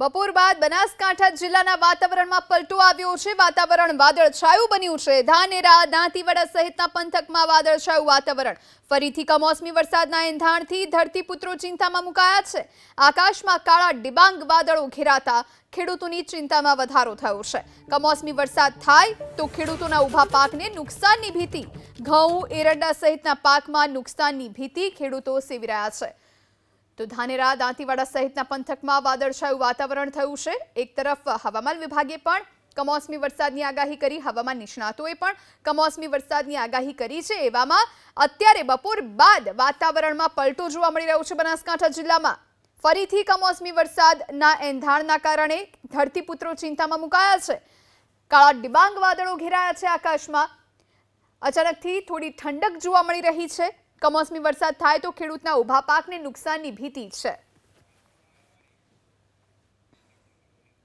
બપોર બાદ બનાસકાંઠા જિલ્લાના વાતાવરણમાં પલટો આવ્યો છે વાતાવરણ વાદળછાયું બન્યું છે ધાનેરા દાંતીવાડા સહિતના પંથકમાં વાદળછાયું વાતાવરણ ફરીથી કમોસમી વરસાદના એંધાણથી ધરતીપુત્રો ચિંતામાં મુકાયા છે આકાશમાં કાળા ડિબાંગ વાદળો ઘેરાતા ખેડૂતોની ચિંતામાં વધારો થયો છે કમોસમી વરસાદ થાય તો ખેડૂતોના ઊભા પાકને નુકસાનની ભીતિ ઘઉં એરંડા સહિતના પાકમાં નુકસાનની ભીતિ ખેડૂતો સેવી રહ્યા છે તો ધાનેરા દાંતીવાડા સહિતના પંથકમાં વાદળછાયું વાતાવરણ થયું છે એક તરફ હવામાન વિભાગે પણ કમોસમી વરસાદની આગાહી કરી હવામાન નિષ્ણાતોએ પણ કમોસમી વરસાદની આગાહી કરી છે એવામાં અત્યારે બપોર બાદ વાતાવરણમાં પલટો જોવા મળી રહ્યો છે બનાસકાંઠા જિલ્લામાં ફરીથી કમોસમી વરસાદના એંધાણના કારણે ધરતીપુત્રો ચિંતામાં મુકાયા છે કાળા ડિબાંગ વાદળો ઘેરાયા છે આકાશમાં અચાનકથી થોડી ઠંડક જોવા મળી રહી છે કમોસમી વરસાદ થાય તો ખેડૂતના ઊભા પાકને નુકસાનની ભીતિ છે